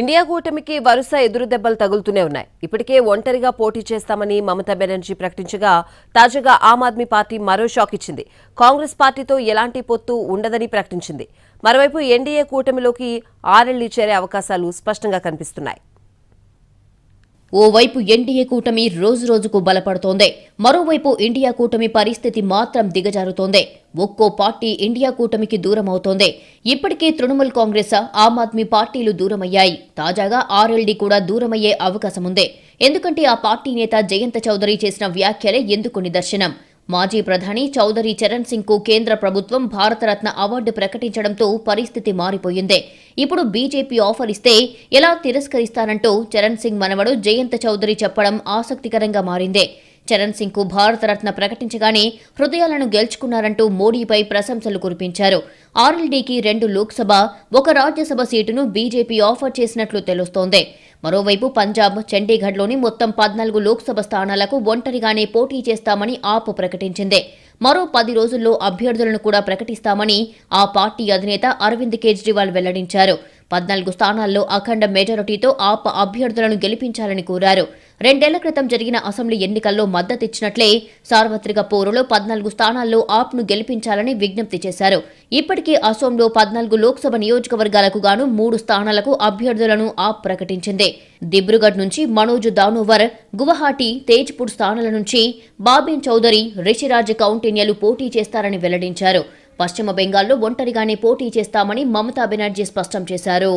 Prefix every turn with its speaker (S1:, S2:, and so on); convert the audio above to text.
S1: India కూటమికి వరుస ఎదురుదెబ్బలు తగులుతూనే ఉన్నాయి ఇప్పటికే ఒంటరిగా పోటీ చేస్తామని మమతా బెనర్జీ ప్రకటించగా తాజాగా ఆమ్ ఆద్మీ పార్టీ మరో షాక్ ఇచ్చింది కాంగ్రెస్ పార్టీతో ఎలాంటి పొత్తు ఉండదని ప్రకటించింది మరోవైపు ఎన్డీఏ కూటమిలోకి ఆర్ఎల్డీ చేరే అవకాశాలు స్పష్టంగా కనిపిస్తున్నాయి ఓవైపు ఎన్డీఏ
S2: కూటమి రోజు రోజుకు బలపడుతోంది మరోవైపు ఇండియా కూటమి పరిస్థితి మాత్రం దిగజారుతోంది ఒక్కో పార్టీ ఇండియా కూటమికి దూరమవుతోంది ఇప్పటికే తృణమూల్ కాంగ్రెస్ ఆమ్ ఆద్మీ పార్టీలు దూరమయ్యాయి తాజాగా ఆర్ఎల్డీ కూడా దూరమయ్యే అవకాశముంది ఎందుకంటే ఆ పార్టీ నేత జయంత చౌదరి చేసిన వ్యాఖ్యలే ఎందుకు నిదర్శనం మాజీ ప్రధాని చౌదరి చరణ్ సింగ్ కు కేంద్ర ప్రభుత్వం భారతరత్న అవార్డు ప్రకటించడంతో పరిస్థితి మారిపోయింది ఇప్పుడు బీజేపీ ఆఫర్ ఇస్తే ఎలా తిరస్కరిస్తానంటూ చరణ్ సింగ్ మనవడు జయంత్ చౌదరి చెప్పడం ఆసక్తికరంగా మారింది చరణ్ సింగ్ కు భారతరత్న ప్రకటించగానే హృదయాలను గెలుచుకున్నారంటూ మోడీపై ప్రశంసలు కురిపించారు ఆర్ఎల్డీకి రెండు లోక్సభ ఒక రాజ్యసభ సీటును బీజేపీ ఆఫర్ చేసినట్లు తెలుస్తోంది మరోవైపు పంజాబ్ చండీగఢ్లోని మొత్తం పద్నాలుగు లోక్సభ స్థానాలకు ఒంటరిగానే పోటీ చేస్తామని ఆప్ ప్రకటించింది మరో పది రోజుల్లో అభ్యర్థులను కూడా ప్రకటిస్తామని ఆ పార్టీ అధినేత అరవింద్ కేజ్రీవాల్ వెల్లడించారు పద్నాలుగు స్థానాల్లో అఖండ మెజారిటీతో ఆప్ అభ్యర్థులను గెలిపించాలని కోరారు రెండేళ్ల క్రితం జరిగిన అసెంబ్లీ ఎన్నికల్లో మద్దతిచ్చినట్లే సార్వత్రిక పోరులో పద్నాలుగు స్థానాల్లో ఆప్ను గెలిపించాలని విజ్ఞప్తి చేశారు ఇప్పటికే అసోంలో పద్నాలుగు లోక్సభ నియోజకవర్గాలకు గాను మూడు స్థానాలకు అభ్యర్థులను ఆప్ ప్రకటించింది దిబ్రుగఢ్ నుంచి మనోజ్ దానోవర్ గువహాటి తేజ్పూర్ స్థానాల నుంచి బాబిన్ చౌదరి రిషిరాజ్ కౌంటిన్యలు పోటీ చేస్తారని వెల్లడించారు పశ్చిమ బెంగాల్లో ఒంటరిగానే పోటీ చేస్తామని మమతా బెనర్జీ స్పష్టం చేశారు